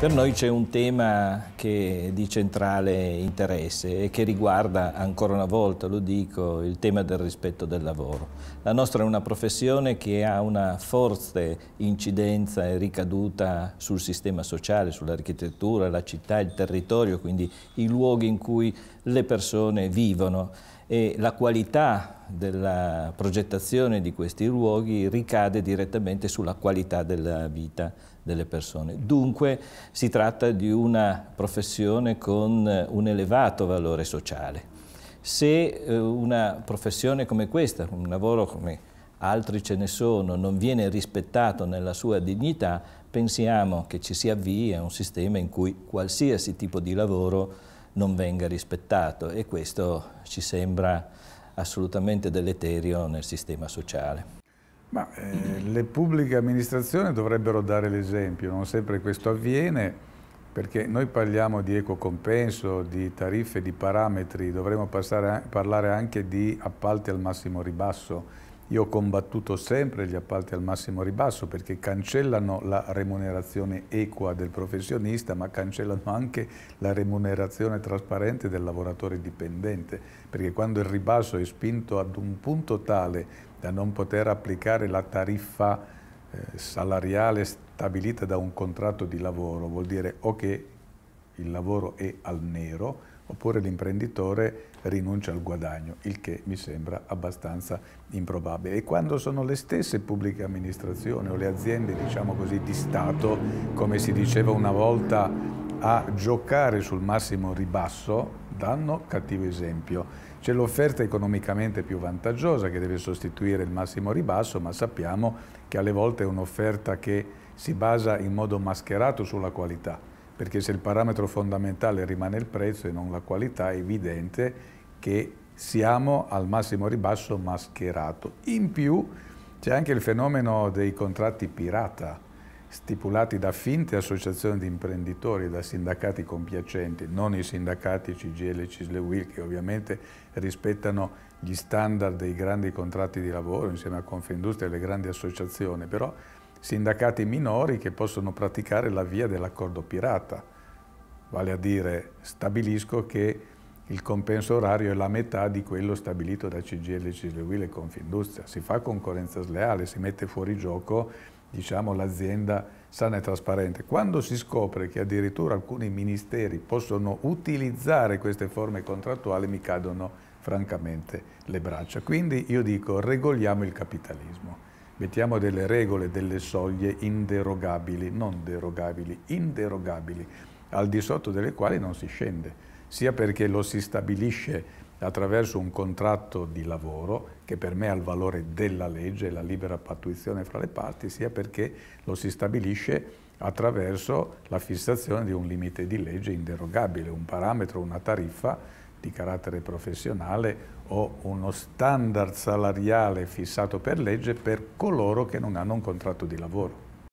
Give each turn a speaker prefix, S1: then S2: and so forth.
S1: Per noi c'è un tema che è di centrale interesse e che riguarda ancora una volta, lo dico, il tema del rispetto del lavoro. La nostra è una professione che ha una forte incidenza e ricaduta sul sistema sociale, sull'architettura, la città, il territorio, quindi i luoghi in cui le persone vivono e la qualità della progettazione di questi luoghi ricade direttamente sulla qualità della vita delle persone. Dunque si tratta di una professione con eh, un elevato valore sociale. Se eh, una professione come questa, un lavoro come altri ce ne sono, non viene rispettato nella sua dignità, pensiamo che ci si avvii a un sistema in cui qualsiasi tipo di lavoro non venga rispettato e questo ci sembra assolutamente deleterio nel sistema sociale.
S2: Ma eh,
S1: le pubbliche amministrazioni
S2: dovrebbero dare l'esempio, non sempre questo avviene perché noi parliamo di ecocompenso, di tariffe, di parametri, dovremmo passare, parlare anche di appalti al massimo ribasso io ho combattuto sempre gli appalti al massimo ribasso perché cancellano la remunerazione equa del professionista ma cancellano anche la remunerazione trasparente del lavoratore dipendente perché quando il ribasso è spinto ad un punto tale da non poter applicare la tariffa eh, salariale stabilita da un contratto di lavoro vuol dire o che il lavoro è al nero oppure l'imprenditore rinuncia al guadagno, il che mi sembra abbastanza improbabile. E quando sono le stesse pubbliche amministrazioni o le aziende, diciamo così, di Stato, come si diceva una volta, a giocare sul massimo ribasso, danno cattivo esempio. C'è l'offerta economicamente più vantaggiosa che deve sostituire il massimo ribasso, ma sappiamo che alle volte è un'offerta che si basa in modo mascherato sulla qualità perché se il parametro fondamentale rimane il prezzo e non la qualità è evidente che siamo al massimo ribasso mascherato. In più c'è anche il fenomeno dei contratti pirata stipulati da finte associazioni di imprenditori, da sindacati compiacenti, non i sindacati CGL e CISLEWIL che ovviamente rispettano gli standard dei grandi contratti di lavoro insieme a Confindustria e le grandi associazioni, però sindacati minori che possono praticare la via dell'accordo pirata, vale a dire stabilisco che il compenso orario è la metà di quello stabilito da CGL, CGL e Confindustria. Si fa concorrenza sleale, si mette fuori gioco diciamo, l'azienda sana e trasparente. Quando si scopre che addirittura alcuni ministeri possono utilizzare queste forme contrattuali mi cadono francamente le braccia. Quindi io dico regoliamo il capitalismo mettiamo delle regole, delle soglie inderogabili, non derogabili, inderogabili, al di sotto delle quali non si scende, sia perché lo si stabilisce attraverso un contratto di lavoro che per me ha il valore della legge la libera pattuizione fra le parti, sia perché lo si stabilisce attraverso la fissazione di un limite di legge inderogabile, un parametro, una tariffa di carattere professionale o uno standard salariale fissato per legge per coloro che non hanno un contratto di lavoro.